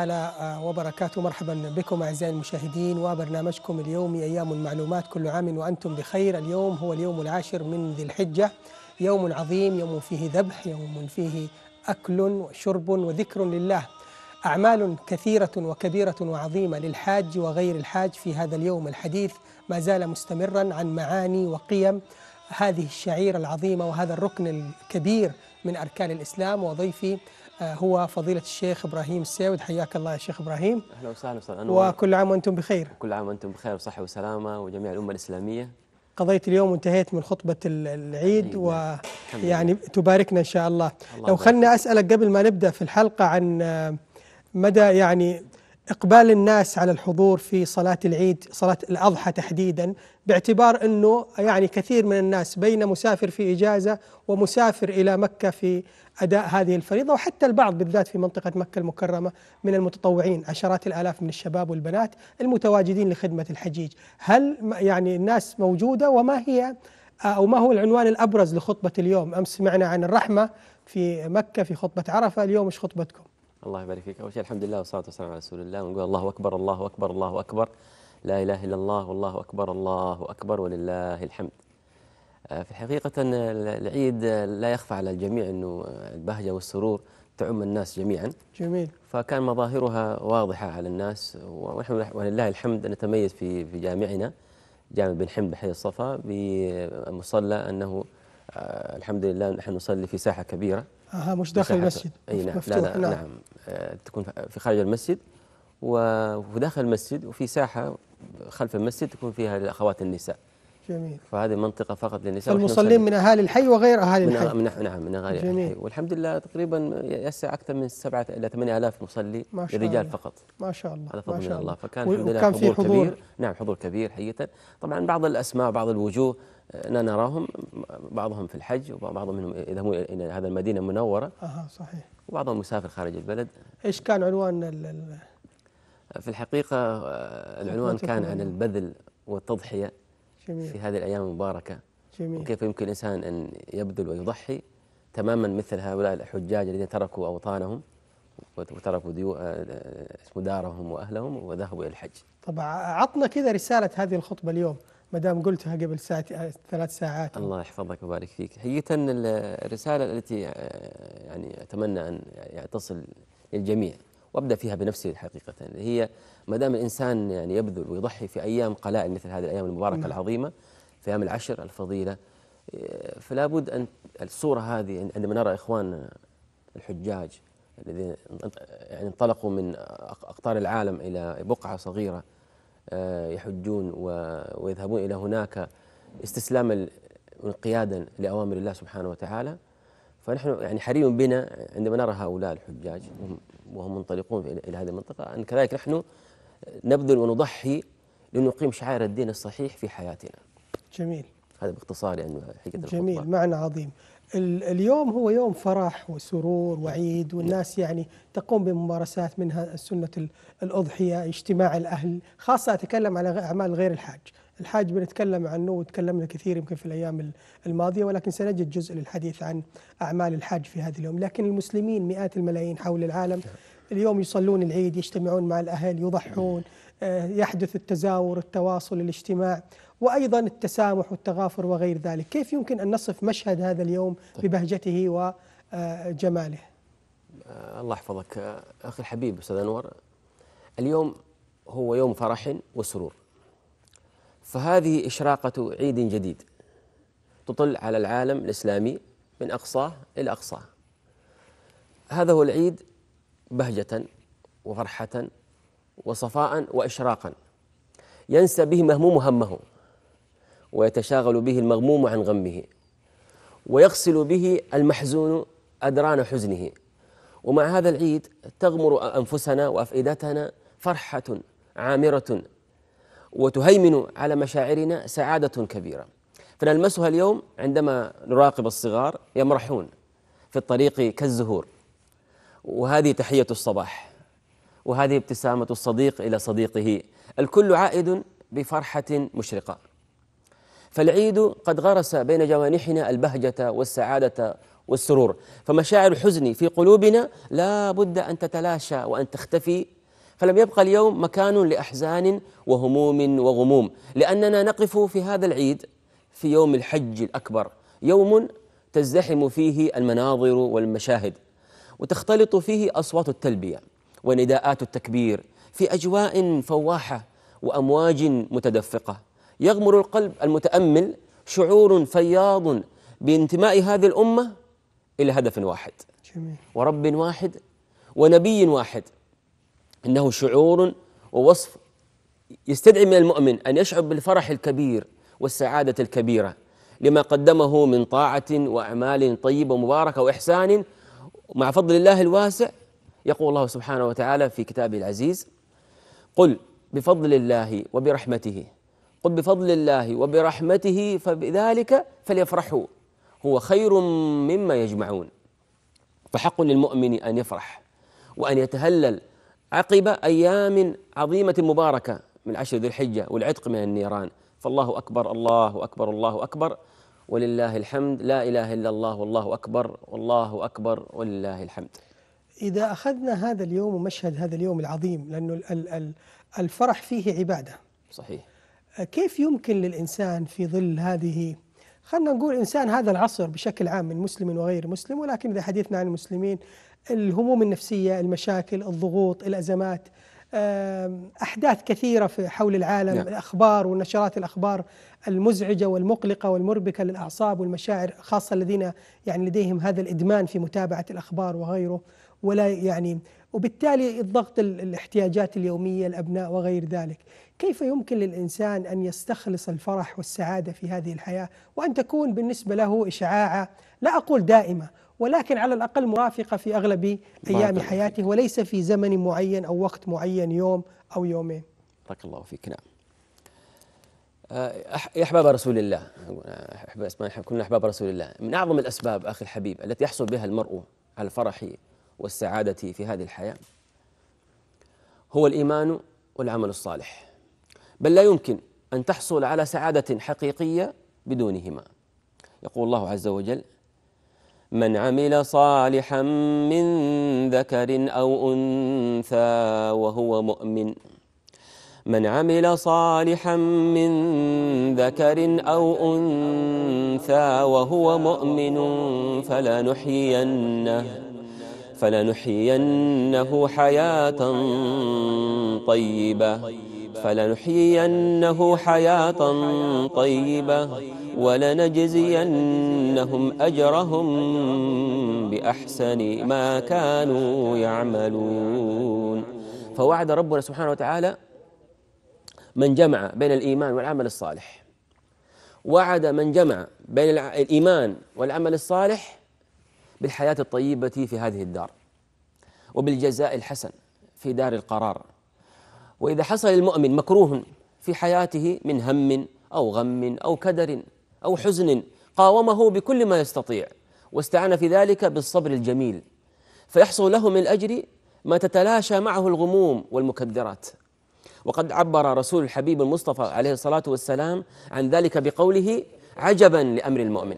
على آه، وبركاته مرحبا بكم أعزائي المشاهدين وبرنامجكم اليومي أيام معلومات كل عام وأنتم بخير اليوم هو اليوم العاشر من ذي الحجة يوم عظيم يوم فيه ذبح يوم فيه أكل وشرب وذكر لله أعمال كثيرة وكبيرة وعظيمة للحاج وغير الحاج في هذا اليوم الحديث ما زال مستمرا عن معاني وقيم هذه الشعيرة العظيمة وهذا الركن الكبير من أركان الإسلام وضيفي آه، هو فضيلة الشيخ إبراهيم السيود حياك الله يا شيخ إبراهيم أهلا وسهلا أستاذ أنور وكل عام وأنتم بخير كل عام وأنتم بخير وصحة وسلامة وجميع الأمة الإسلامية قضيت اليوم وانتهيت من خطبة العيد ويعني نعم. تباركنا إن شاء الله, الله لو خلنا أسألك قبل ما نبدأ في الحلقة عن آه، مدى يعني اقبال الناس على الحضور في صلاه العيد صلاه الاضحى تحديدا باعتبار انه يعني كثير من الناس بين مسافر في اجازه ومسافر الى مكه في اداء هذه الفريضه وحتى البعض بالذات في منطقه مكه المكرمه من المتطوعين عشرات الالاف من الشباب والبنات المتواجدين لخدمه الحجيج، هل يعني الناس موجوده وما هي آه، او ما هو العنوان الابرز لخطبه اليوم؟ امس سمعنا عن الرحمه في مكه في خطبه عرفه، اليوم ايش خطبتكم؟ الله يبارك فيك أول شيء الحمد لله والصلاة والسلام على رسول الله ونقول الله أكبر الله أكبر الله أكبر لا إله إلا الله والله أكبر الله أكبر ولله الحمد آه، في حقيقة العيد لا يخفى على الجميع أنه البهجة والسرور تعم الناس جميعا جميل فكان مظاهرها واضحة على الناس ونحن ولله الحمد نتميز في في جامعنا جامع بن حمد بحي الصفا بمصلى أنه آه، الحمد لله نحن نصلي في ساحة كبيرة اها مش داخل المسجد اي نعم لا لا نعم, نعم. آه، تكون في خارج المسجد وداخل المسجد وفي ساحه خلف المسجد تكون فيها الاخوات النساء جميل فهذه منطقه فقط للنساء المصلين من اهالي الحي وغير اهالي من الحي من نعم من اهالي جميل. الحي والحمد لله تقريبا يسع اكثر من 7 الى 8000 مصلي للرجال فقط ما شاء الله هذا فضل من الله فكان الحمد لله حضور, حضور كبير نعم حضور كبير حقيقه طبعا بعض الاسماء بعض الوجوه أننا نراهم بعضهم في الحج وبعضهم منهم يذهبون إلى هذا المدينة المنورة أها صحيح وبعضهم مسافر خارج البلد إيش كان عنوان ال في الحقيقة آه، العنوان كان عن البذل والتضحية جميل. في هذه الأيام المباركة جميل. وكيف يمكن الإنسان أن يبذل ويضحي تماما مثل هؤلاء الحجاج الذين تركوا أوطانهم وتركوا ديو... آه، آه، دارهم وأهلهم وذهبوا إلى الحج طبعا عطنا كذا رسالة هذه الخطبة اليوم ما دام قلتها قبل ساعة ثلاث ساعات الله يحفظك ويبارك فيك حقيقة الرسالة التي آه، يعني أتمنى أن تصل للجميع وأبدأ فيها بنفسي حقيقة هي ما دام الإنسان يعني يبذل ويضحي في أيام قلائل مثل هذه الأيام المباركة نعم. العظيمة في أيام العشر الفضيلة آه، فلا بد أن الصورة هذه عندما نرى إخواننا الحجاج الذين يعني انطلقوا من أقطار العالم إلى بقعة صغيرة آه، يحجون ويذهبون إلى هناك استسلاما وانقيادا لأوامر الله سبحانه وتعالى فنحن يعني حري بنا عندما نرى هؤلاء الحجاج وهم منطلقون إلى هذه المنطقة أن كذلك نحن نبذل ونضحي لنقيم شعائر الدين الصحيح في حياتنا جميل هذا باختصار يعني حقيقة جميل معنى عظيم اليوم هو يوم فرح وسرور وعيد والناس يعني تقوم بممارسات منها سنة الأضحية اجتماع الأهل خاصة أتكلم على أعمال غير الحاج الحاج بنتكلم عنه وتكلمنا كثير يمكن في الأيام الماضية ولكن سنجد جزء للحديث عن أعمال الحاج في هذا اليوم لكن المسلمين مئات الملايين حول العالم اليوم يصلون العيد يجتمعون مع الأهل يضحون آه، يحدث التزاور التواصل الاجتماع وأيضا التسامح والتغافر وغير ذلك كيف يمكن أن نصف مشهد هذا اليوم طيب. ببهجته وجماله آه، آه، الله يحفظك آه، أخي الحبيب أستاذ أنور اليوم هو يوم فرح وسرور فهذه إشراقة عيد جديد تطل على العالم الإسلامي من أقصاه إلى أقصاه هذا هو العيد بهجة وفرحة وصفاء وإشراقا ينسى به مهموم همه ويتشاغل به المغموم عن غمه ويغسل به المحزون أدران حزنه ومع هذا العيد تغمر أنفسنا وأفئدتنا فرحة عامرة وتهيمن على مشاعرنا سعادة كبيرة فنلمسها اليوم عندما نراقب الصغار يمرحون في الطريق كالزهور وهذه تحية الصباح وهذه ابتسامة الصديق إلى صديقه الكل عائد بفرحة مشرقة فالعيد قد غرس بين جوانحنا البهجة والسعادة والسرور فمشاعر الحزن في قلوبنا لا بد أن تتلاشى وأن تختفي فلم يبقى اليوم مكان لأحزان وهموم وغموم لأننا نقف في هذا العيد في يوم الحج الأكبر يوم تزدحم فيه المناظر والمشاهد وتختلط فيه أصوات التلبية ونداءات التكبير في أجواء فواحة وأمواج متدفقة يغمر القلب المتأمل شعور فياض بانتماء هذه الأمة إلى هدف واحد جميل. ورب واحد ونبي واحد إنه شعور ووصف يستدعي من المؤمن أن يشعر بالفرح الكبير والسعادة الكبيرة لما قدمه من طاعة وأعمال طيبة ومباركة وإحسان مع فضل الله الواسع يقول الله سبحانه وتعالى في كتابه العزيز قل بفضل الله وبرحمته قل بفضل الله وبرحمته فبذلك فليفرحوا هو خير مما يجمعون فحق للمؤمن ان يفرح وان يتهلل عقب ايام عظيمه مباركه من عشر ذي الحجه والعتق من النيران فالله اكبر الله اكبر الله اكبر ولله الحمد لا اله الا الله والله اكبر والله اكبر ولله الحمد. اذا اخذنا هذا اليوم ومشهد هذا اليوم العظيم لانه الفرح فيه عباده. صحيح. كيف يمكن للإنسان في ظل هذه خلنا نقول إنسان هذا العصر بشكل عام من مسلم وغير مسلم ولكن إذا حديثنا عن المسلمين الهموم النفسية المشاكل الضغوط الأزمات أحداث كثيرة في حول العالم نعم. الأخبار ونشرات الأخبار المزعجة والمقلقة والمربكة للأعصاب والمشاعر خاصة الذين يعني لديهم هذا الإدمان في متابعة الأخبار وغيره ولا يعني وبالتالي الضغط الاحتياجات اليومية الأبناء وغير ذلك كيف يمكن للإنسان أن يستخلص الفرح والسعادة في هذه الحياة وأن تكون بالنسبة له إشعاعة لا أقول دائمة ولكن على الأقل مرافقة في أغلب أيام حياته وليس في زمن معين أو وقت معين يوم أو يومين بارك الله فيك نعم آه، يا أحباب رسول الله أحب كنا أحباب رسول الله من أعظم الأسباب أخي الحبيب التي يحصل بها المرء على الفرح والسعادة في هذه الحياة هو الإيمان والعمل الصالح بل لا يمكن أن تحصل على سعادة حقيقية بدونهما يقول الله عز وجل من عمل صالحا من ذكر أو أنثى وهو مؤمن من عمل صالحا من ذكر أو أنثى وهو مؤمن فلنحيينه فلنحيينه حياة طيبة فلنحيينه حياة طيبة ولنجزينهم أجرهم بأحسن ما كانوا يعملون فوعد ربنا سبحانه وتعالى من جمع بين الإيمان والعمل الصالح وعد من جمع بين الإيمان والعمل الصالح بالحياة الطيبة في هذه الدار وبالجزاء الحسن في دار القرار وإذا حصل المؤمن مكروه في حياته من هم أو غم أو كدر أو حزن قاومه بكل ما يستطيع واستعان في ذلك بالصبر الجميل فيحصل له من الأجر ما تتلاشى معه الغموم والمكدرات وقد عبر رسول الحبيب المصطفى عليه الصلاة والسلام عن ذلك بقوله عجبا لأمر المؤمن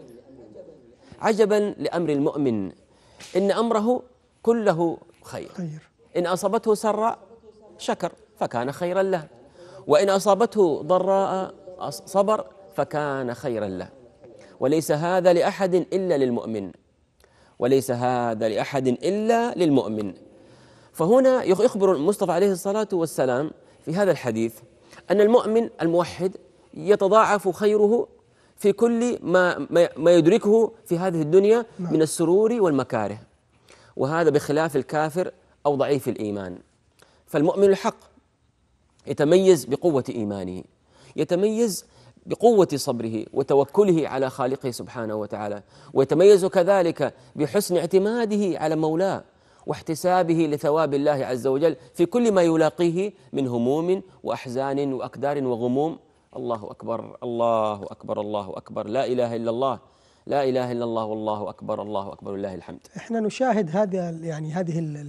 عجبا لأمر المؤمن إن أمره كله خير إن أصابته سراء شكر فكان خيرا له وإن أصابته ضراء صبر فكان خيرا له وليس هذا لأحد إلا للمؤمن وليس هذا لأحد إلا للمؤمن فهنا يخبر المصطفى عليه الصلاة والسلام في هذا الحديث أن المؤمن الموحد يتضاعف خيره في كل ما, ما يدركه في هذه الدنيا نعم. من السرور والمكاره وهذا بخلاف الكافر أو ضعيف الإيمان فالمؤمن الحق يتميز بقوة إيمانه يتميز بقوة صبره وتوكله على خالقه سبحانه وتعالى ويتميز كذلك بحسن اعتماده على مولاه واحتسابه لثواب الله عز وجل في كل ما يلاقيه من هموم وأحزان وأقدار وغموم الله أكبر الله أكبر الله أكبر لا إله إلا الله لا إله إلا الله والله أكبر الله أكبر لله الحمد إحنا نشاهد هذا يعني هذه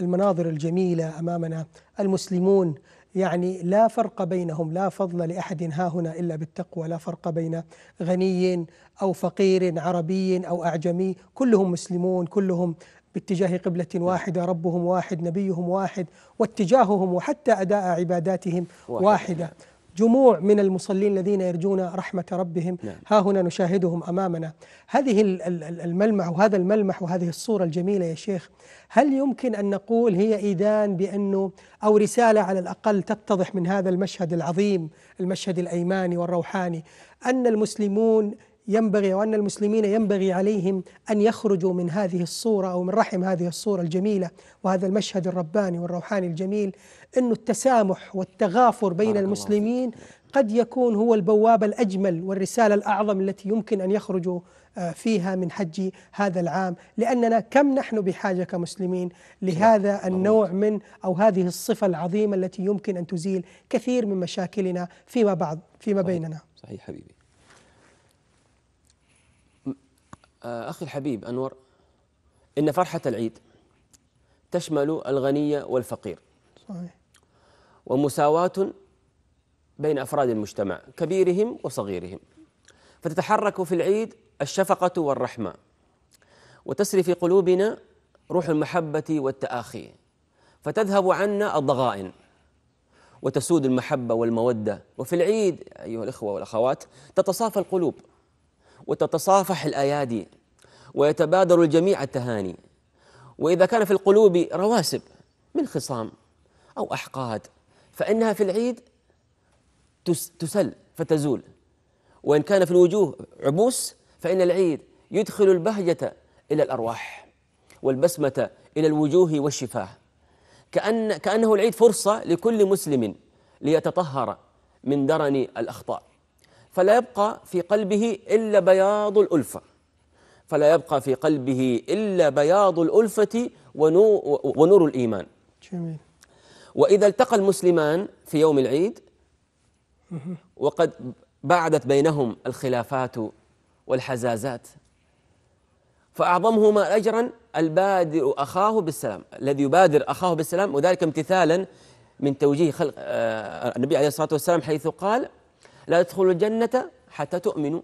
المناظر الجميلة أمامنا المسلمون يعني لا فرق بينهم لا فضل لأحد ها هنا إلا بالتقوى لا فرق بين غني أو فقير عربي أو أعجمي كلهم مسلمون كلهم باتجاه قبلة واحدة ربهم واحد نبيهم واحد واتجاههم وحتى أداء عباداتهم واحدة, واحدة جموع من المصلين الذين يرجون رحمة ربهم نعم. ها هنا نشاهدهم أمامنا هذه الملمح وهذا الملمح وهذه الصورة الجميلة يا شيخ هل يمكن أن نقول هي إيدان بأنه أو رسالة على الأقل تتضح من هذا المشهد العظيم المشهد الأيماني والروحاني أن المسلمون ينبغي وأن المسلمين ينبغي عليهم أن يخرجوا من هذه الصورة أو من رحم هذه الصورة الجميلة وهذا المشهد الرباني والروحاني الجميل أن التسامح والتغافر بين المسلمين قد يكون هو البوابة الأجمل والرسالة الأعظم التي يمكن أن يخرجوا آه، فيها من حج هذا العام لأننا كم نحن بحاجة كمسلمين لهذا نعم. النوع من أو هذه الصفة العظيمة التي يمكن أن تزيل كثير من مشاكلنا فيما بعض فيما بيننا صحيح حبيبي آه، أخي الحبيب أنور إن فرحة العيد تشمل الغني والفقير صحيح ومساواة بين أفراد المجتمع كبيرهم وصغيرهم فتتحرك في العيد الشفقة والرحمة وتسري في قلوبنا روح المحبة والتآخي فتذهب عنا الضغائن وتسود المحبة والمودة وفي العيد أيها الإخوة والأخوات تتصافى القلوب وتتصافح الأيادي ويتبادر الجميع التهاني وإذا كان في القلوب رواسب من خصام أو أحقاد فإنها في العيد تسل فتزول وإن كان في الوجوه عبوس فإن العيد يدخل البهجة إلى الأرواح والبسمة إلى الوجوه والشفاه كأن كأنه العيد فرصة لكل مسلم ليتطهر من درن الأخطاء فلا يبقى في قلبه إلا بياض الألفة فلا يبقى في قلبه إلا بياض الألفة ونور الإيمان جميل وإذا التقى المسلمان في يوم العيد وقد بعدت بينهم الخلافات والحزازات فأعظمهما أجرا البادر أخاه بالسلام الذي يبادر أخاه بالسلام وذلك امتثالا من توجيه خلق آه، النبي عليه الصلاة والسلام حيث قال لا تدخلوا الجنة حتى تؤمنوا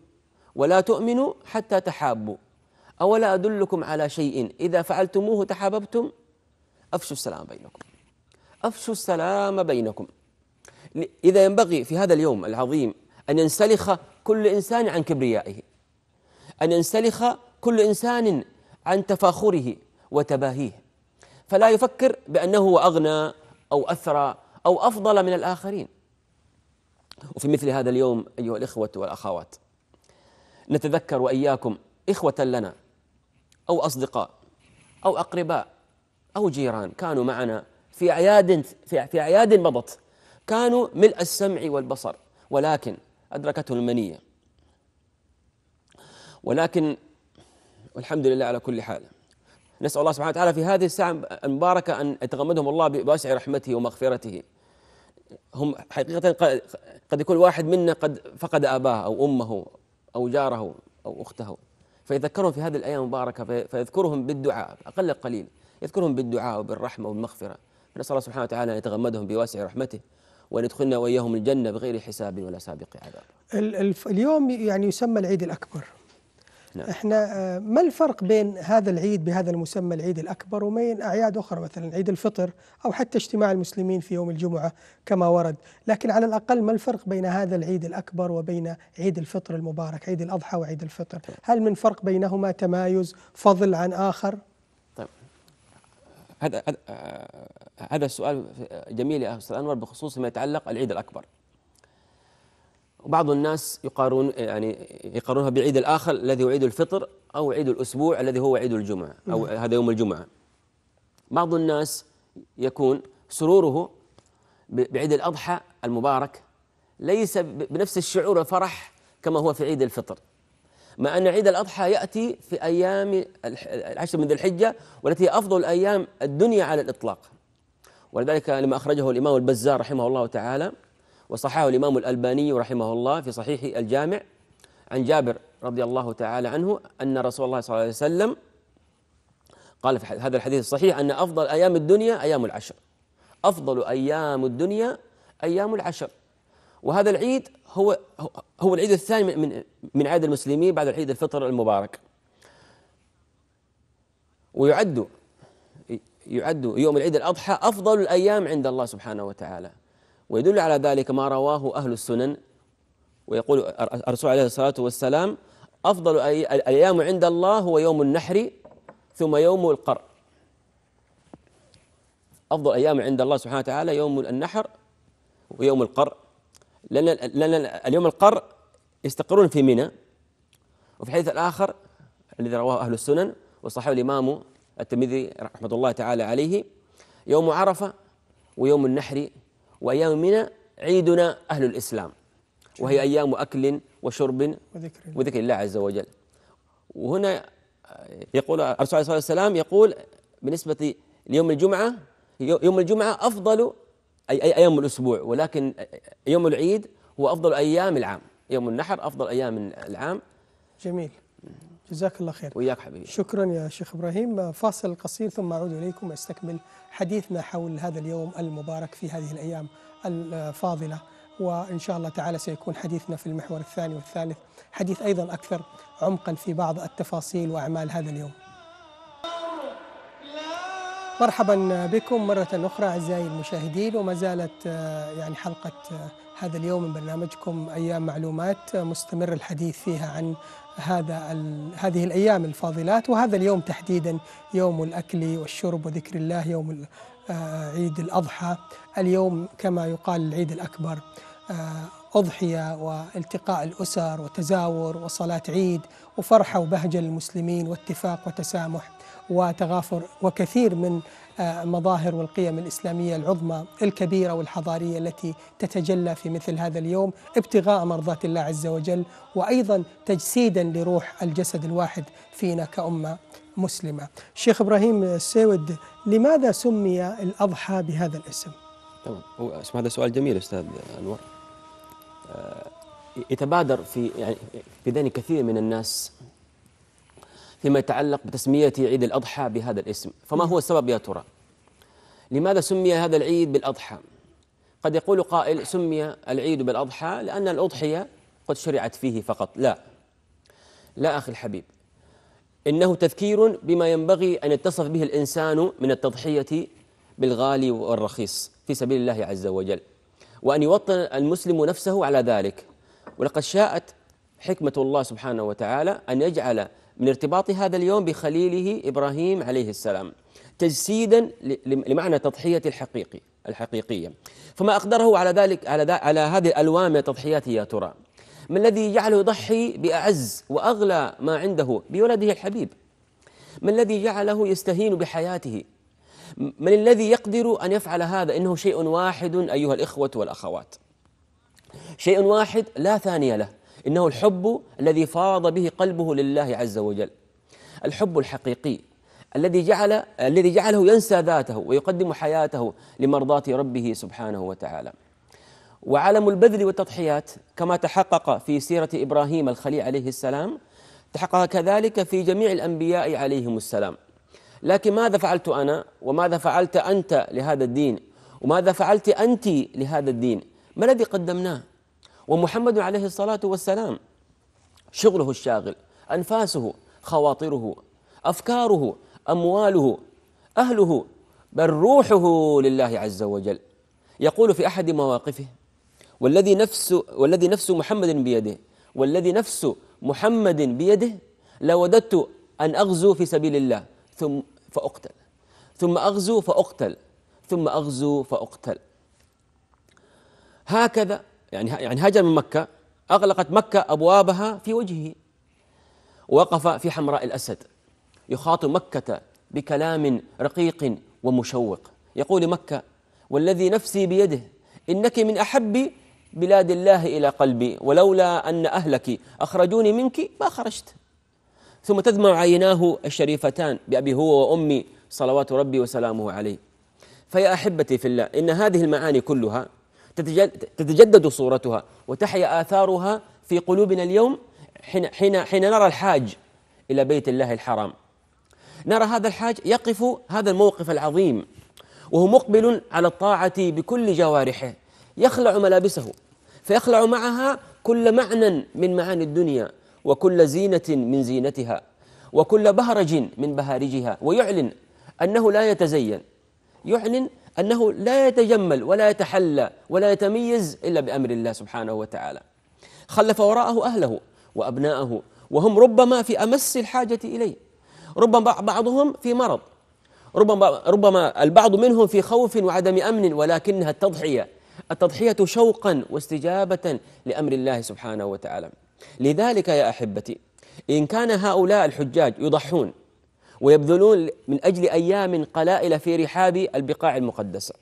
ولا تؤمنوا حتى تحابوا أولا أدلكم على شيء إذا فعلتموه تحاببتم أفشوا السلام بينكم أفشوا السلام بينكم إذا ينبغي في هذا اليوم العظيم أن ينسلخ كل إنسان عن كبريائه أن ينسلخ كل إنسان عن تفاخره وتباهيه فلا يفكر بأنه أغنى أو أثرى أو أفضل من الآخرين وفي مثل هذا اليوم أيها الإخوة والأخوات نتذكر وإياكم إخوة لنا أو أصدقاء أو أقرباء أو جيران كانوا معنا في أعياد في, في أعياد مضت كانوا ملء السمع والبصر ولكن أدركته المنية ولكن والحمد لله على كل حال نسأل الله سبحانه وتعالى في هذه الساعة المباركة أن يتغمدهم الله بواسع رحمته ومغفرته هم حقيقة قد يكون واحد منا قد فقد أباه أو أمه أو جاره أو أخته فيذكرهم في هذه الأيام المباركة فيذكرهم بالدعاء أقل قليل يذكرهم بالدعاء وبالرحمة والمغفرة نسأل الله سبحانه وتعالى أن يتغمدهم بواسع رحمته وأن يدخلنا وإياهم الجنة بغير حساب ولا سابق عذاب اليوم يعني يسمى العيد الأكبر نعم. احنا آه، ما الفرق بين هذا العيد بهذا المسمى العيد الاكبر وبين اعياد اخرى مثلا عيد الفطر او حتى اجتماع المسلمين في يوم الجمعه كما ورد، لكن على الاقل ما الفرق بين هذا العيد الاكبر وبين عيد الفطر المبارك، عيد الاضحى وعيد الفطر، طيب. هل من فرق بينهما تمايز فضل عن اخر؟ طيب هذا هذا آه، السؤال جميل يا استاذ انور بخصوص ما يتعلق العيد الاكبر. وبعض الناس يقارون يعني يقارنها بعيد الآخر الذي هو عيد الفطر أو عيد الأسبوع الذي هو عيد الجمعة أو هذا يوم الجمعة بعض الناس يكون سروره بعيد الأضحى المبارك ليس بنفس الشعور والفرح كما هو في عيد الفطر مع أن عيد الأضحى يأتي في أيام العشر من ذي الحجة والتي هي أفضل أيام الدنيا على الإطلاق ولذلك لما أخرجه الإمام البزار رحمه الله تعالى وصححه الإمام الألباني رحمه الله في صحيح الجامع عن جابر رضي الله تعالى عنه أن رسول الله صلى الله عليه وسلم قال في هذا الحديث الصحيح أن أفضل أيام الدنيا أيام العشر أفضل أيام الدنيا أيام العشر وهذا العيد هو هو العيد الثاني من من عيد المسلمين بعد العيد الفطر المبارك ويعد يعد يوم العيد الأضحى أفضل الأيام عند الله سبحانه وتعالى ويدل على ذلك ما رواه أهل السنن ويقول الرسول عليه الصلاة والسلام أفضل الأيام عند الله هو يوم النحر ثم يوم القر أفضل أيام عند الله سبحانه وتعالى يوم النحر ويوم القر لأن, لأن اليوم القر يستقرون في منى وفي الحديث الآخر الذي رواه أهل السنن وصححه الإمام الترمذي رحمة الله تعالى عليه يوم عرفة ويوم النحر وأيامنا عيدنا أهل الإسلام وهي أيام أكل وشرب وذكر, وذكر الله عز وجل وهنا يقول الرسول عليه الصلاة والسلام يقول بالنسبة ليوم الجمعة يوم الجمعة أفضل أي أيام الأسبوع ولكن يوم العيد هو أفضل أيام العام يوم النحر أفضل أيام العام جميل جزاك الله خير وياك حبيبي شكرا يا شيخ إبراهيم فاصل قصير ثم أعود إليكم أستكمل حديثنا حول هذا اليوم المبارك في هذه الأيام الفاضلة وإن شاء الله تعالى سيكون حديثنا في المحور الثاني والثالث حديث أيضا أكثر عمقا في بعض التفاصيل وأعمال هذا اليوم مرحبا بكم مرة أخرى أعزائي المشاهدين وما زالت آه، يعني حلقة آه، هذا اليوم من برنامجكم أيام معلومات آه، مستمر الحديث فيها عن هذا هذه الأيام الفاضلات وهذا اليوم تحديدا يوم الأكل والشرب وذكر الله يوم عيد الأضحى اليوم كما يقال العيد الأكبر أضحية والتقاء الأسر وتزاور وصلاة عيد وفرحة وبهجة للمسلمين واتفاق وتسامح وتغافر وكثير من آه، مظاهر والقيم الإسلامية العظمى الكبيرة والحضارية التي تتجلى في مثل هذا اليوم ابتغاء مرضات الله عز وجل وأيضا تجسيدا لروح الجسد الواحد فينا كأمة مسلمة شيخ إبراهيم السيود لماذا سمي الأضحى بهذا الاسم؟ تمام هذا سؤال جميل أستاذ أنور آه، يتبادر في يعني في ذهن كثير من الناس فيما يتعلق بتسمية عيد الأضحى بهذا الاسم فما هو السبب يا ترى لماذا سمي هذا العيد بالأضحى قد يقول قائل سمي العيد بالأضحى لأن الأضحية قد شرعت فيه فقط لا لا أخي الحبيب إنه تذكير بما ينبغي أن يتصف به الإنسان من التضحية بالغالي والرخيص في سبيل الله عز وجل وأن يوطن المسلم نفسه على ذلك ولقد شاءت حكمة الله سبحانه وتعالى أن يجعل من ارتباط هذا اليوم بخليله إبراهيم عليه السلام تجسيدا لمعنى تضحية الحقيقي الحقيقية فما أقدره على ذلك على, على هذه الألوان من التضحيات يا ترى ما الذي جعله يضحي بأعز وأغلى ما عنده بولده الحبيب ما الذي جعله يستهين بحياته من الذي يقدر أن يفعل هذا إنه شيء واحد أيها الإخوة والأخوات شيء واحد لا ثاني له إنه الحب الذي فاض به قلبه لله عز وجل الحب الحقيقي الذي جعل الذي جعله ينسى ذاته ويقدم حياته لمرضاة ربه سبحانه وتعالى وعلم البذل والتضحيات كما تحقق في سيرة إبراهيم الخليل عليه السلام تحقق كذلك في جميع الأنبياء عليهم السلام لكن ماذا فعلت أنا وماذا فعلت أنت لهذا الدين وماذا فعلت أنت لهذا الدين ما الذي قدمناه ومحمد عليه الصلاة والسلام شغله الشاغل أنفاسه خواطره أفكاره أمواله أهله بل روحه لله عز وجل يقول في أحد مواقفه والذي نفس والذي نفس محمد بيده والذي نفس محمد بيده لوددت أن أغزو في سبيل الله ثم فأقتل ثم أغزو فأقتل ثم أغزو فأقتل هكذا يعني يعني هاجر من مكة أغلقت مكة أبوابها في وجهه وقف في حمراء الأسد يخاطب مكة بكلام رقيق ومشوق يقول مكة والذي نفسي بيده إنك من أحب بلاد الله إلى قلبي ولولا أن أهلك أخرجوني منك ما خرجت ثم تدمع عيناه الشريفتان بأبي هو وأمي صلوات ربي وسلامه عليه فيا أحبتي في الله إن هذه المعاني كلها تتجدد صورتها وتحيا آثارها في قلوبنا اليوم حين, حين, حين نرى الحاج إلى بيت الله الحرام نرى هذا الحاج يقف هذا الموقف العظيم وهو مقبل على الطاعة بكل جوارحه يخلع ملابسه فيخلع معها كل معنى من معاني الدنيا وكل زينة من زينتها وكل بهرج من بهارجها ويعلن أنه لا يتزين يعلن أنه لا يتجمل ولا يتحلى ولا يتميز إلا بأمر الله سبحانه وتعالى خلف وراءه أهله وأبناءه وهم ربما في أمس الحاجة إليه ربما بعضهم في مرض ربما ربما البعض منهم في خوف وعدم امن ولكنها التضحيه التضحيه شوقا واستجابه لامر الله سبحانه وتعالى لذلك يا احبتي ان كان هؤلاء الحجاج يضحون ويبذلون من أجل أيام قلائل في رحاب البقاع المقدسة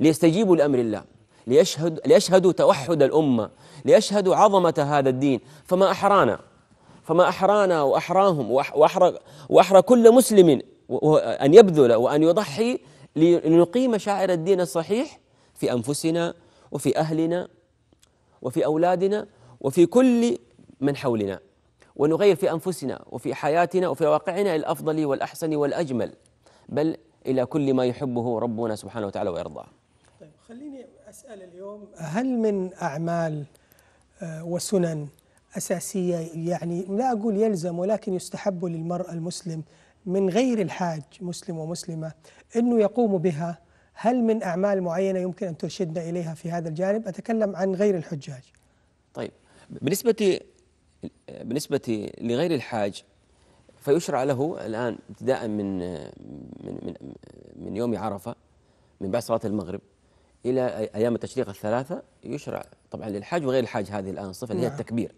ليستجيبوا لأمر الله ليشهد ليشهدوا توحد الأمة ليشهدوا عظمة هذا الدين فما أحرانا فما أحرانا وأحراهم وأحرى, وأحرى كل مسلم أن يبذل وأن يضحي لنقيم شاعر الدين الصحيح في أنفسنا وفي أهلنا وفي أولادنا وفي كل من حولنا ونغير في أنفسنا وفي حياتنا وفي واقعنا الأفضل والأحسن والأجمل بل إلى كل ما يحبه ربنا سبحانه وتعالى ويرضاه طيب خليني أسأل اليوم هل من أعمال آه، وسنن أساسية يعني لا أقول يلزم ولكن يستحب للمرء المسلم من غير الحاج مسلم ومسلمة أنه يقوم بها هل من أعمال معينة يمكن أن ترشدنا إليها في هذا الجانب أتكلم عن غير الحجاج طيب بالنسبة بالنسبة لغير الحاج فيشرع له الآن ابتداء من من من, من يوم عرفة من بعد صلاة المغرب إلى أيام التشريق الثلاثة يشرع طبعا للحاج وغير الحاج هذه الآن الصفة اللي هي نعم. التكبير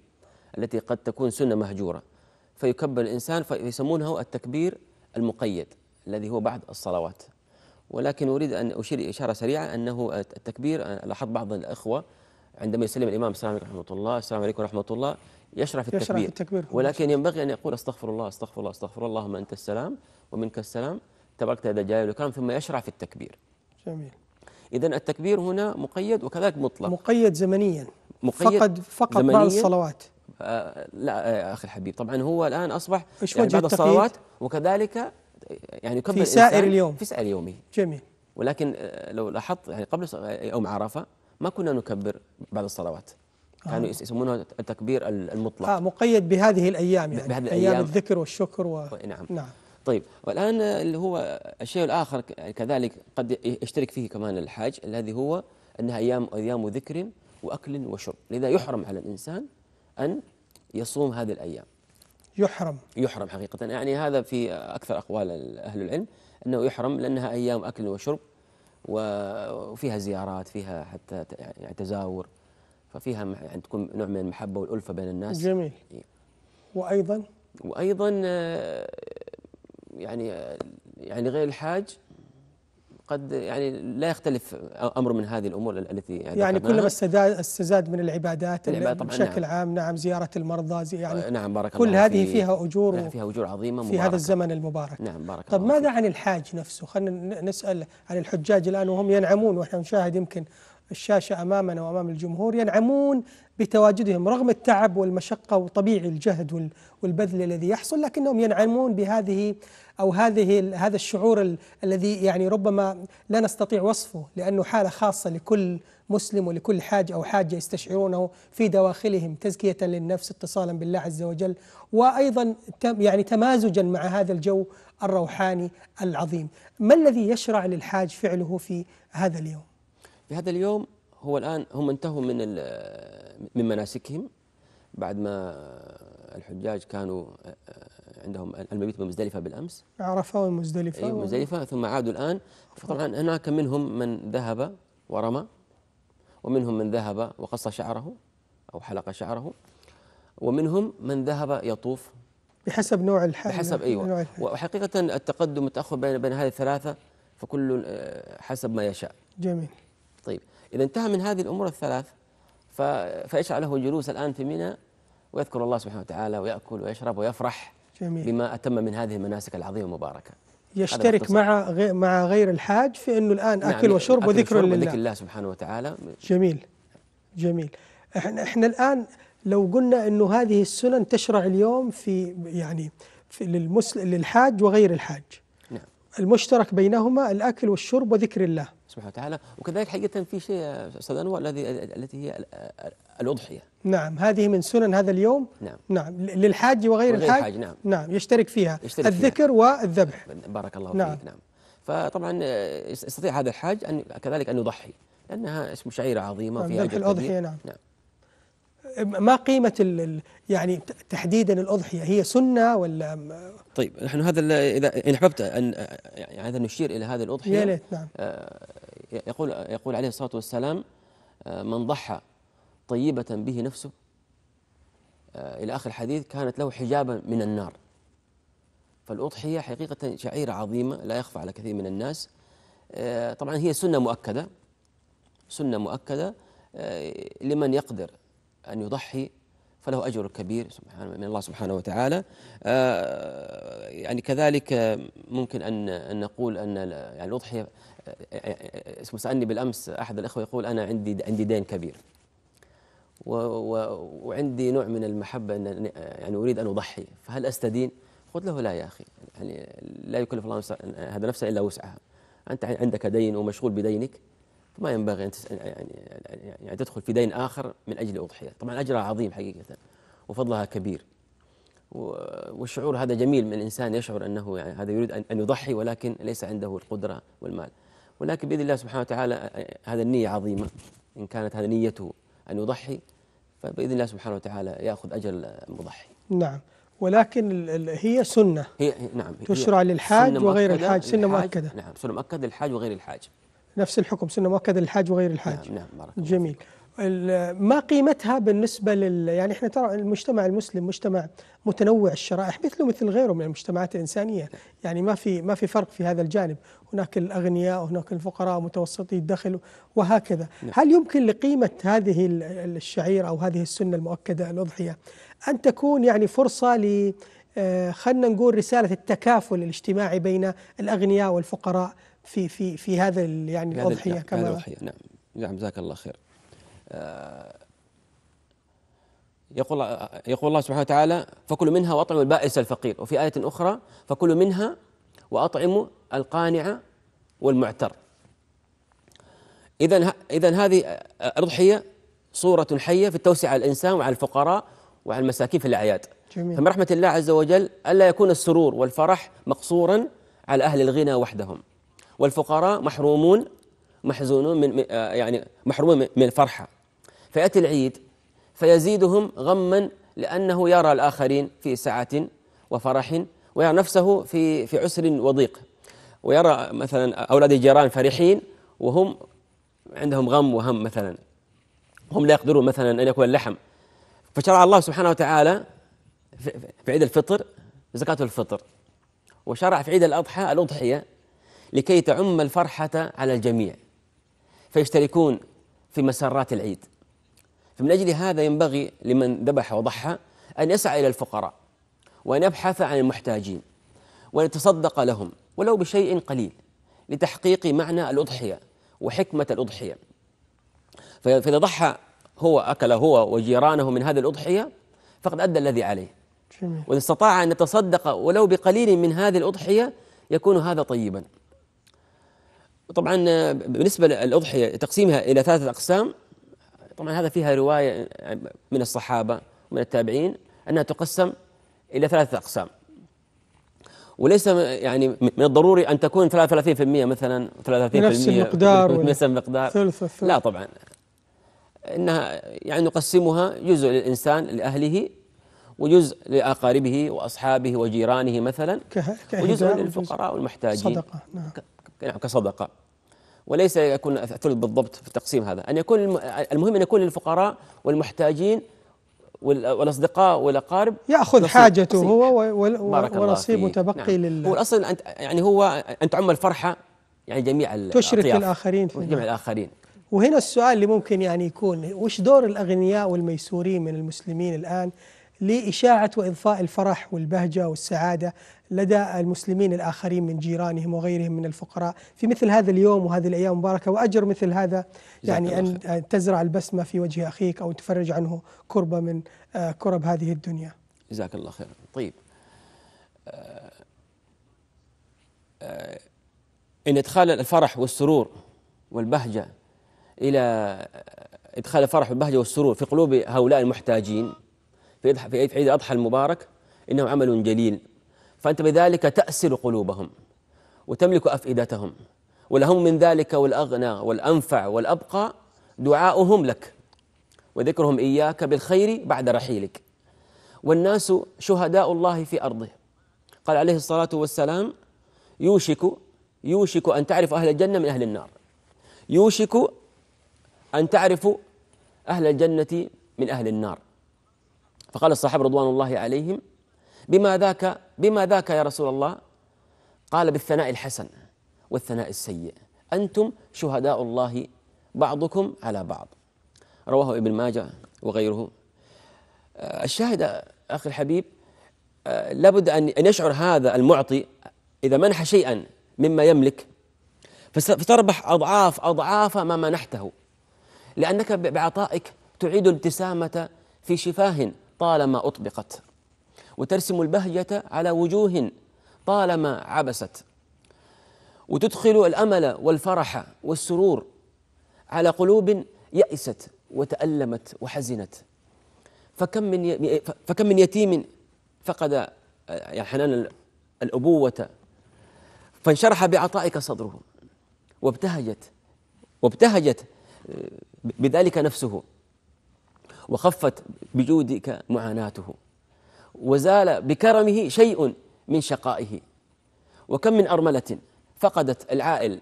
التي قد تكون سنة مهجورة فيكبر الإنسان فيسمونه التكبير المقيد الذي هو بعد الصلوات ولكن أريد أن أشير إشارة سريعة أنه التكبير لاحظت بعض الأخوة عندما يسلم الإمام السلام عليكم ورحمة الله السلام عليكم ورحمة الله يشرع في التكبير, يشرع في التكبير ولكن ينبغي أن يقول أستغفر الله أستغفر الله أستغفر الله اللهم أنت السلام ومنك السلام تبارك هذا جلال الكرم ثم يشرع في التكبير جميل إذا التكبير هنا مقيد وكذلك مطلق مقيد زمنيا مقيد فقد فقط بعض الصلوات آه لا آه أخي الحبيب طبعا هو الآن أصبح إيش يعني بعد الصلوات وكذلك يعني في سائر اليوم في سائر يومه جميل ولكن آه، لو لاحظت يعني قبل آه، يوم عرفه ما كنا نكبر بعد الصلوات كانوا آه. يسمونها التكبير المطلق آه مقيد بهذه الأيام يعني بهذه الأيام أيام الذكر والشكر و... نعم نعم طيب والآن اللي هو الشيء الآخر كذلك قد يشترك فيه كمان الحاج الذي هو أنها أيام أيام ذكر وأكل وشرب لذا يحرم على الإنسان أن يصوم هذه الأيام يحرم يحرم حقيقة يعني هذا في أكثر أقوال أهل العلم أنه يحرم لأنها أيام أكل وشرب وفيها زيارات فيها حتى يعني تزاور ففيها يعني تكون نوع من المحبه والالفه بين الناس جميل وايضا وايضا آه، يعني آه، يعني غير الحاج قد يعني لا يختلف امر من هذه الامور التي يعني, يعني كلما استزاد استزاد من العبادات العبادة بشكل نعم. عام نعم زياره المرضى يعني نعم بارك كل الله هذه في فيها اجور نعم فيها اجور عظيمه في مباركة. هذا الزمن المبارك نعم بارك طب الله ماذا عن الحاج نفسه خلينا نسال عن الحجاج الان وهم ينعمون واحنا نشاهد يمكن الشاشة أمامنا وأمام الجمهور ينعمون بتواجدهم رغم التعب والمشقة وطبيعي الجهد والبذل الذي يحصل لكنهم ينعمون بهذه أو هذه هذا الشعور الذي يعني ربما لا نستطيع وصفه لأنه حالة خاصة لكل مسلم ولكل حاج أو حاجة يستشعرونه في دواخلهم تزكية للنفس اتصالا بالله عز وجل وأيضا يعني تمازجا مع هذا الجو الروحاني العظيم ما الذي يشرع للحاج فعله في هذا اليوم؟ في هذا اليوم هو الآن هم انتهوا من من مناسكهم بعد ما الحجاج كانوا آه، عندهم المبيت بمزدلفة بالأمس عرفة ومزدلفة أيوة مزدلفة ثم عادوا الآن فطبعا هناك منهم من ذهب ورمى ومنهم من ذهب وقص شعره أو حلق شعره ومنهم من ذهب يطوف بحسب نوع الحال بحسب ايوه نوع الحال. وحقيقه التقدم والتاخر بين بين هذه الثلاثه فكل آه، حسب ما يشاء جميل إذا انتهى من هذه الأمور الثلاث فيشرع له الجلوس الآن في منى ويذكر الله سبحانه وتعالى ويأكل ويشرب ويفرح جميل. بما أتم من هذه المناسك العظيمة المباركة يشترك مع غير مع غير الحاج في انه الان نعم اكل وشرب أكل وذكر لله وذكر الله سبحانه وتعالى جميل جميل احنا احنا الان لو قلنا انه هذه السنن تشرع اليوم في يعني في للمسل للحاج وغير الحاج نعم المشترك بينهما الاكل والشرب وذكر الله سبحانه وتعالى وكذلك حقيقة في شيء أستاذ أنور الذي التي هي الأضحية نعم هذه من سنن هذا اليوم نعم نعم للحاج وغير, وغير الحاج, الحاج نعم نعم يشترك فيها يشترك الذكر فيها. والذبح بارك الله نعم. فيك نعم فطبعا آه، يستطيع هذا الحاج أن كذلك أن يضحي لأنها اسم شعيرة عظيمة نعم، فيها ذبح الأضحية نعم, نعم. ما قيمة يعني تحديدا الأضحية هي سنة ولا طيب نحن هذا إذا إن أحببت أن يعني هذا نشير إلى هذه الأضحية يا ليت نعم آه، يقول يقول عليه الصلاة والسلام آه، من ضحى طيبة به نفسه آه، إلى آخر الحديث كانت له حجابا من النار فالأضحية حقيقة شعيرة عظيمة لا يخفى على كثير من الناس طبعا هي سنة مؤكدة سنة مؤكدة لمن يقدر أن يضحي فله أجر كبير سبحان من الله سبحانه وتعالى آه، يعني كذلك ممكن أن أن نقول أن يعني الأضحية آه، آه، سألني بالأمس أحد الأخوة يقول أنا عندي عندي دين كبير و و وعندي نوع من المحبة أن يعني أريد أن أضحي فهل أستدين؟ قلت له لا يا أخي يعني لا يكلف الله هذا نفسه إلا وسعها أنت عندك دين ومشغول بدينك فما ينبغي أن يعني- يعني-, يعني, يعني تدخل في دين آخر من أجل أضحية طبعا أجرها عظيم حقيقة وفضلها كبير والشعور هذا جميل من الإنسان يشعر أنه يعني هذا يريد أن يضحي ولكن ليس عنده القدرة والمال ولكن بإذن الله سبحانه وتعالى هذا النية عظيمة إن كانت هذه نيته أن يضحي فبإذن الله سبحانه وتعالى يأخذ أجر المضحي نعم ولكن هي سنة هي نعم تشرع للحاج وغير الحاج سنة مؤكدة نعم سنة مؤكدة للحاج وغير الحاج نفس الحكم سنة مؤكدة للحاج وغير الحاج نعم, نعم بارك جميل ما قيمتها بالنسبة لل يعني احنا ترى المجتمع المسلم مجتمع متنوع الشرائح مثله مثل غيره من المجتمعات الإنسانية يعني ما في ما في فرق في هذا الجانب هناك الأغنياء وهناك الفقراء متوسطي الدخل وهكذا نعم. هل يمكن لقيمة هذه الشعيرة أو هذه السنة المؤكدة الأضحية أن تكون يعني فرصة ل آه، خلنا نقول رسالة التكافل الاجتماعي بين الأغنياء والفقراء في في في هذا يعني الاضحيه كما الاضحيه نعم نعم جزاك الله خير آه، يقول يقول الله سبحانه وتعالى فكل منها واطعموا البائس الفقير وفي آية أخرى فكل منها واطعموا القانع والمعتر إذا إذا هذه الأضحية صورة حية في التوسعة على الإنسان وعلى الفقراء وعلى المساكين في الأعياد جميل. فمن رحمة الله عز وجل ألا يكون السرور والفرح مقصورا على أهل الغنى وحدهم والفقراء محرومون محزونون من آه، يعني محرومون من الفرحة فيأتي العيد فيزيدهم غما لأنه يرى الآخرين في سعة وفرح ويرى نفسه في في عسر وضيق ويرى مثلا أولاد الجيران فرحين وهم عندهم غم وهم مثلا هم لا يقدرون مثلا أن يكون اللحم فشرع الله سبحانه وتعالى في عيد الفطر زكاة الفطر وشرع في عيد الأضحى الأضحية لكي تعم الفرحة على الجميع فيشتركون في مسرات العيد فمن أجل هذا ينبغي لمن ذبح وضحى أن يسعى إلى الفقراء وأن يبحث عن المحتاجين وأن يتصدق لهم ولو بشيء قليل لتحقيق معنى الأضحية وحكمة الأضحية فإذا ضحى هو أكل هو وجيرانه من هذه الأضحية فقد أدى الذي عليه وإن استطاع أن يتصدق ولو بقليل من هذه الأضحية يكون هذا طيبا طبعا آه، بالنسبة للأضحية تقسيمها إلى ثلاثة أقسام طبعا هذا فيها رواية آه، من الصحابة ومن التابعين أنها تقسم إلى ثلاثة أقسام وليس يعني من الضروري أن تكون 33% مثلا 33% نفس المقدار نفس المقدار ثلث الثلث لا طبعا انها يعني نقسمها جزء للانسان لاهله وجزء لاقاربه واصحابه وجيرانه مثلا وجزء للفقراء والمحتاجين صدقه نعم نعم كصدقة وليس يكون الثلث بالضبط في التقسيم هذا أن يكون المهم أن يكون للفقراء والمحتاجين والاصدقاء والاقارب ياخذ حاجته هو ونصيب متبقي نعم. لله هو الاصل انت يعني هو ان تعم الفرحه يعني جميع تشرك الاخرين في جميع الاخرين وهنا السؤال اللي ممكن يعني يكون وش دور الاغنياء والميسورين من المسلمين الان لإشاعة وإضفاء الفرح والبهجة والسعادة لدى المسلمين الآخرين من جيرانهم وغيرهم من الفقراء في مثل هذا اليوم وهذه الأيام المباركة وأجر مثل هذا يعني أن تزرع البسمة في وجه أخيك أو تفرج عنه كربة من آه، كرب هذه الدنيا جزاك الله خير طيب آه، آه، إن إدخال الفرح والسرور والبهجة إلى إدخال الفرح والبهجة والسرور في قلوب هؤلاء المحتاجين في عيد عيد الأضحى المبارك إنه عمل جليل فأنت بذلك تأسر قلوبهم وتملك أفئدتهم ولهم من ذلك والأغنى والأنفع والأبقى دعاؤهم لك وذكرهم إياك بالخير بعد رحيلك والناس شهداء الله في أرضه قال عليه الصلاة والسلام يوشك يوشك أن تعرف أهل الجنة من أهل النار يوشك أن تعرف أهل الجنة من أهل النار فقال الصحابة رضوان الله عليهم بما ذاك بما ذاك يا رسول الله قال بالثناء الحسن والثناء السيء أنتم شهداء الله بعضكم على بعض رواه ابن ماجه وغيره آه، الشاهد أخي الحبيب آه، لابد أن يشعر هذا المعطي إذا منح شيئا مما يملك فتربح أضعاف أضعاف ما منحته لأنك بعطائك تعيد الابتسامة في شفاه طالما أطبقت وترسم البهجة على وجوه طالما عبست وتدخل الأمل والفرح والسرور على قلوب يأست وتألمت وحزنت فكم من فكم من يتيم فقد يعني حنان الأبوة فانشرح بعطائك صدره وابتهجت وابتهجت آه، بذلك نفسه وخفت بجودك معاناته وزال بكرمه شيء من شقائه وكم من أرملة فقدت العائل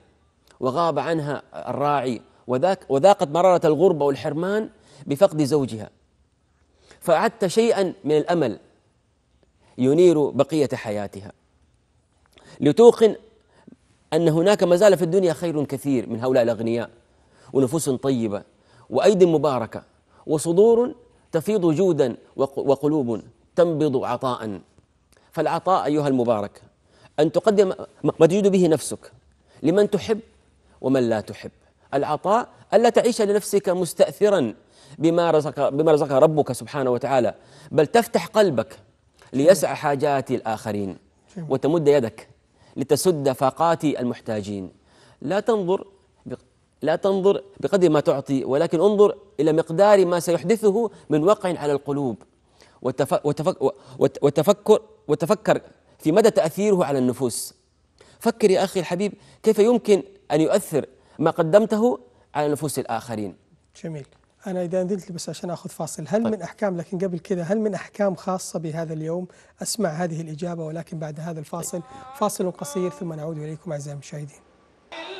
وغاب عنها الراعي وذاك وذاقت مرارة الغربة والحرمان بفقد زوجها فأعدت شيئا من الأمل ينير بقية حياتها لتوقن أن هناك ما زال في الدنيا خير كثير من هؤلاء الأغنياء ونفوس طيبة وأيد مباركة وصدور تفيض جودا وقلوب تنبض عطاء فالعطاء أيها المبارك أن تقدم ما تجد به نفسك لمن تحب ومن لا تحب العطاء ألا تعيش لنفسك مستأثرا بما رزق بما رزق ربك سبحانه وتعالى بل تفتح قلبك ليسعى حاجات الآخرين وتمد يدك لتسد فاقات المحتاجين لا تنظر لا تنظر بقدر ما تعطي ولكن انظر إلى مقدار ما سيحدثه من وقع على القلوب وتفكر, وتفكر, في مدى تأثيره على النفوس فكر يا أخي الحبيب كيف يمكن أن يؤثر ما قدمته على نفوس الآخرين جميل أنا إذا أذنت بس عشان أخذ فاصل هل طيب. من أحكام لكن قبل كذا هل من أحكام خاصة بهذا اليوم أسمع هذه الإجابة ولكن بعد هذا الفاصل طيب. فاصل قصير ثم نعود إليكم أعزائي المشاهدين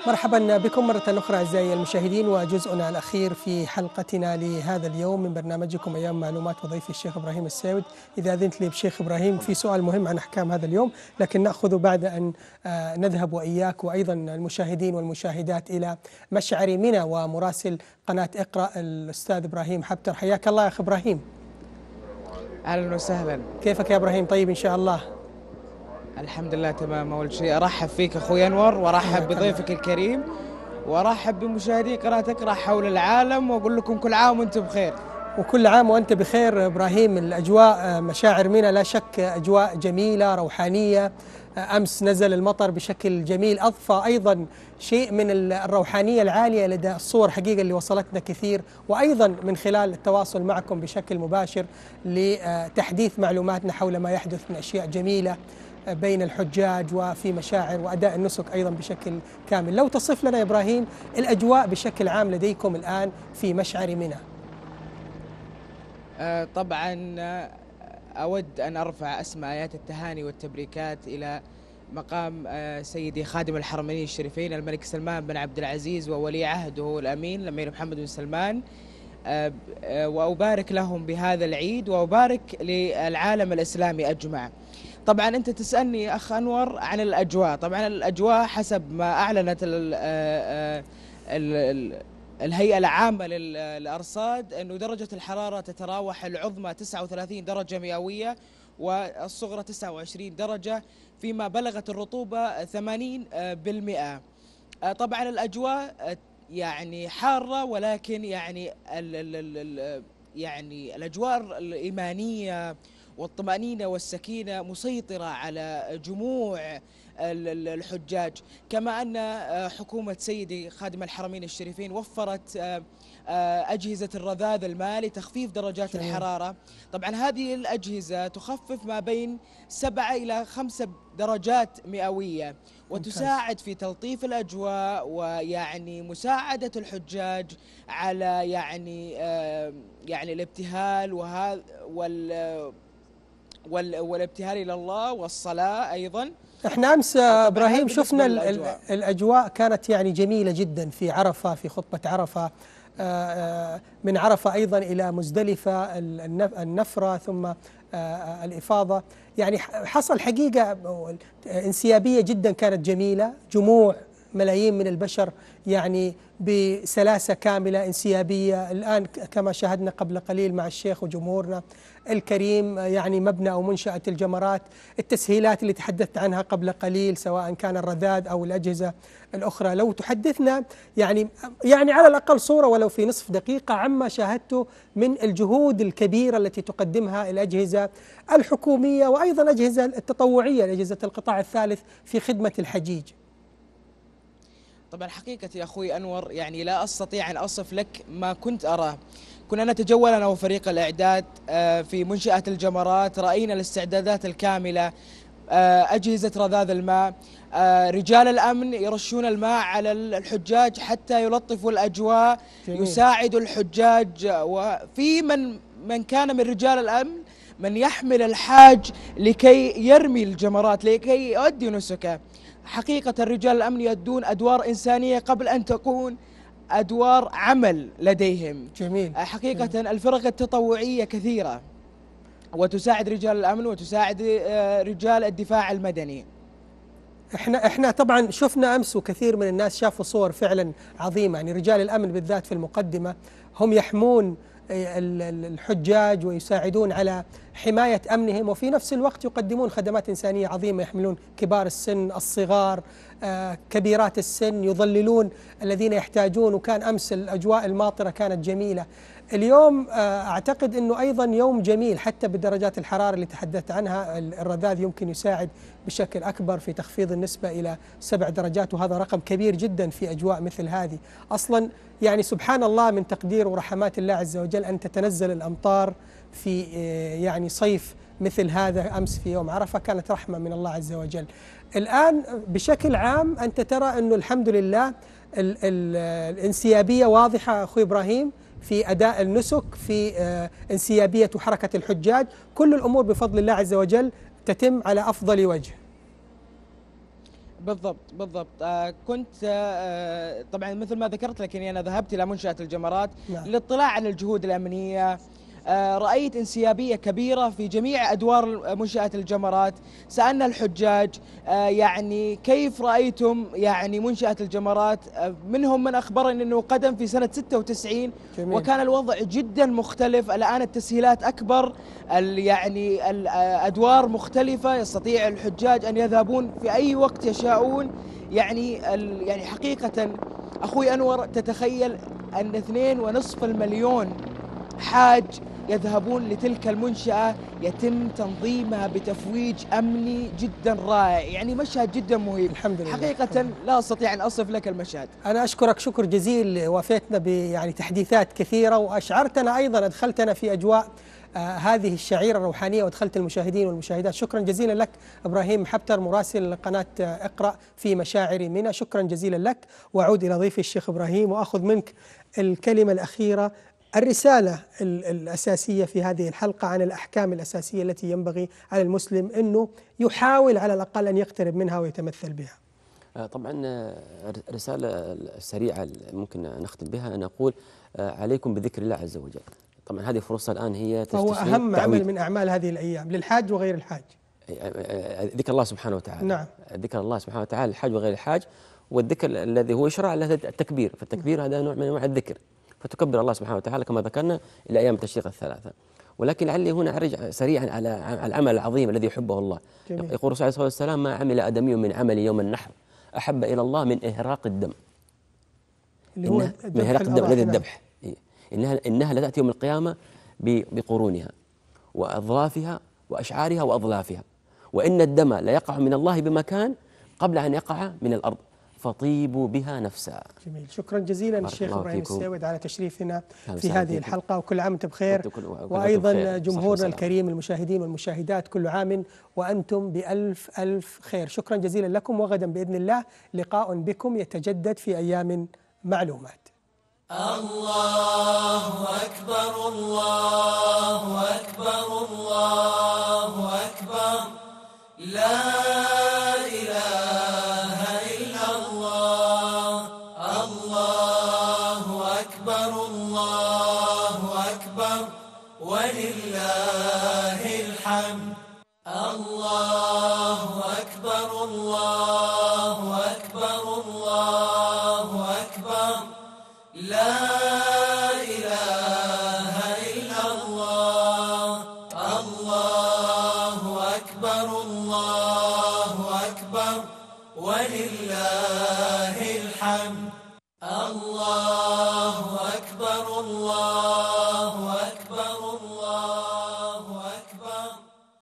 مرحبا بكم مرة أخرى أعزائي المشاهدين وجزءنا الأخير في حلقتنا لهذا اليوم من برنامجكم أيام معلومات وضيفي الشيخ إبراهيم السيود إذا أذنت لي بشيخ إبراهيم في سؤال مهم عن أحكام هذا اليوم لكن نأخذ بعد أن آه، نذهب وإياك وأيضا المشاهدين والمشاهدات إلى مشعر منى ومراسل قناة اقرأ الأستاذ إبراهيم حبتر حياك الله يا أخ إبراهيم أهلا وسهلا كيفك يا إبراهيم طيب إن شاء الله الحمد لله تمام اول شيء ارحب فيك اخوي انور وارحب بضيفك الكريم وارحب بمشاهدي قناه اقرا حول العالم واقول لكم كل عام وانتم بخير وكل عام وانت بخير ابراهيم الاجواء آه، مشاعر منى لا شك اجواء جميله روحانيه آه، امس نزل المطر بشكل جميل اضفى ايضا شيء من الروحانيه العاليه لدى الصور حقيقه اللي وصلتنا كثير وايضا من خلال التواصل معكم بشكل مباشر لتحديث معلوماتنا حول ما يحدث من اشياء جميله بين الحجاج وفي مشاعر وأداء النسك أيضا بشكل كامل لو تصف لنا إبراهيم الأجواء بشكل عام لديكم الآن في مشعر منى آه، طبعا آه، أود أن أرفع أسم آيات التهاني والتبريكات إلى مقام آه، سيدي خادم الحرمين الشريفين الملك سلمان بن عبد العزيز وولي عهده الأمين الأمير محمد بن سلمان وأبارك لهم بهذا العيد وأبارك للعالم الإسلامي أجمع طبعا انت تسالني اخ انور عن الاجواء طبعا الاجواء حسب ما اعلنت الـ آه، آه، الـ الـ الهيئة العامة للأرصاد أنه درجة الحرارة تتراوح العظمى 39 درجة مئوية والصغرى 29 درجة فيما بلغت الرطوبة 80% آه، طبعا الأجواء يعني حارة ولكن يعني يعني الأجواء الإيمانية والطمأنينة والسكينة مسيطرة على جموع الحجاج كما أن آه، حكومة سيدي خادم الحرمين الشريفين وفرت آه، آه، أجهزة الرذاذ الماء لتخفيف درجات الحرارة طبعا هذه الأجهزة تخفف ما بين سبعة إلى خمسة درجات مئوية وتساعد في تلطيف الأجواء ويعني مساعدة الحجاج على يعني يعني الابتهال وهذا وال والابتهال إلى الله والصلاة أيضا احنا امس ابراهيم شفنا الأجواء. الاجواء كانت يعني جميله جدا في عرفه في خطبه عرفه آه، آه، من عرفه ايضا الى مزدلفه النفره ثم آه، الافاضه يعني حصل حقيقه انسيابيه جدا كانت جميله جموع ملايين من البشر يعني بسلاسة كاملة انسيابية الآن كما شاهدنا قبل قليل مع الشيخ وجمهورنا الكريم آه، يعني مبنى أو منشأة الجمرات التسهيلات اللي تحدثت عنها قبل قليل سواء كان الرذاذ أو الأجهزة الأخرى لو تحدثنا يعني يعني على الأقل صورة ولو في نصف دقيقة عما شاهدته من الجهود الكبيرة التي تقدمها الأجهزة الحكومية وأيضا أجهزة التطوعية أجهزة القطاع الثالث في خدمة الحجيج طبعا حقيقة يا أخوي أنور يعني لا أستطيع أن أصف لك ما كنت أراه كنا نتجول أنا وفريق الإعداد آه، في منشأة الجمرات رأينا الاستعدادات الكاملة آه، أجهزة رذاذ الماء آه، رجال الأمن يرشون الماء على الحجاج حتى يلطفوا الأجواء جميل. يساعدوا الحجاج وفي من من كان من رجال الأمن من يحمل الحاج لكي يرمي الجمرات لكي يؤدي نسكه حقيقة رجال الأمن يؤدون أدوار إنسانية قبل أن تكون أدوار عمل لديهم جميل آه، حقيقة جميل. الفرق التطوعية كثيرة وتساعد رجال الأمن وتساعد آه، رجال الدفاع المدني احنا احنا طبعا شفنا امس وكثير من الناس شافوا صور فعلا عظيمه يعني رجال الامن بالذات في المقدمه هم يحمون إيه، الحجاج ويساعدون على حماية أمنهم وفي نفس الوقت يقدمون خدمات إنسانية عظيمة يحملون كبار السن الصغار آه، كبيرات السن يظللون الذين يحتاجون وكان امس الاجواء الماطره كانت جميله اليوم آه، اعتقد انه ايضا يوم جميل حتى بدرجات الحراره اللي تحدثت عنها الرذاذ يمكن يساعد بشكل اكبر في تخفيض النسبه الى سبع درجات وهذا رقم كبير جدا في اجواء مثل هذه، اصلا يعني سبحان الله من تقدير ورحمات الله عز وجل ان تتنزل الامطار في آه، يعني صيف مثل هذا امس في يوم عرفه كانت رحمه من الله عز وجل. الآن بشكل عام أنت ترى أنه الحمد لله الـ الـ الانسيابية واضحة أخوي إبراهيم في أداء النسك في آه، انسيابية حركة الحجاج كل الأمور بفضل الله عز وجل تتم على أفضل وجه بالضبط بالضبط آه كنت آه, آه، طبعا مثل ما ذكرت لك اني انا ذهبت الى منشاه الجمرات نعم. للاطلاع على الجهود الامنيه آه، رأيت انسيابية كبيرة في جميع أدوار منشأة الجمرات سألنا الحجاج آه، يعني كيف رأيتم يعني منشأة الجمرات آه، منهم من أخبرني أنه قدم في سنة 96 جميل. وكان الوضع جدا مختلف الآن التسهيلات أكبر يعني الأدوار مختلفة يستطيع الحجاج أن يذهبون في أي وقت يشاءون يعني يعني حقيقة أخوي أنور تتخيل أن اثنين ونصف المليون حاج يذهبون لتلك المنشأة يتم تنظيمها بتفويج أمني جدا رائع يعني مشهد جدا مهيب الحمد لله حقيقة لا أستطيع أن أصف لك المشهد أنا أشكرك شكر جزيل وافيتنا بيعني تحديثات كثيرة وأشعرتنا أيضا أدخلتنا في أجواء آه، هذه الشعيرة الروحانية وأدخلت المشاهدين والمشاهدات شكرا جزيلا لك إبراهيم حبتر مراسل قناة آه، اقرأ في مشاعر منى شكرا جزيلا لك وأعود إلى ضيفي الشيخ إبراهيم وأخذ منك الكلمة الأخيرة الرسالة الأساسية في هذه الحلقة عن الأحكام الأساسية التي ينبغي على المسلم أنه يحاول على الأقل أن يقترب منها ويتمثل بها آه، طبعا الرسالة آه، السريعة ممكن نختم بها أن أقول آه، عليكم بذكر الله عز وجل طبعا هذه فرصة الآن هي هو أهم تعويد. عمل من أعمال هذه الأيام للحاج وغير الحاج ذكر الله سبحانه وتعالى نعم ذكر الله سبحانه وتعالى الحاج وغير الحاج والذكر الذي هو يشرع له التكبير فالتكبير هذا نوع من أنواع الذكر فتكبر الله سبحانه وتعالى كما ذكرنا إلى أيام التشريق الثلاثة ولكن لعلي هنا أرجع سريعا على العمل العظيم الذي يحبه الله جميل. يقول الرسول عليه الصلاة والسلام ما عمل أدمي من عمل يوم النحر أحب إلى الله من إهراق الدم اللي هو من إهراق الدم الذي الذبح إيه. إنها إنها لتأتي يوم القيامة بقرونها وأظلافها وأشعارها وأظلافها وإن الدم ليقع من الله بمكان قبل أن يقع من الأرض فطيبوا بها نفسا جميل شكرا جزيلا الشيخ إبراهيم السيود على تشريفنا في هذه فيكم. الحلقة وكل عام وأنتم بخير وأيضا جمهورنا الكريم المشاهدين والمشاهدات كل عام وأنتم بألف ألف خير شكرا جزيلا لكم وغدا بإذن الله لقاء بكم يتجدد في أيام معلومات الله أكبر الله أكبر الله أكبر لا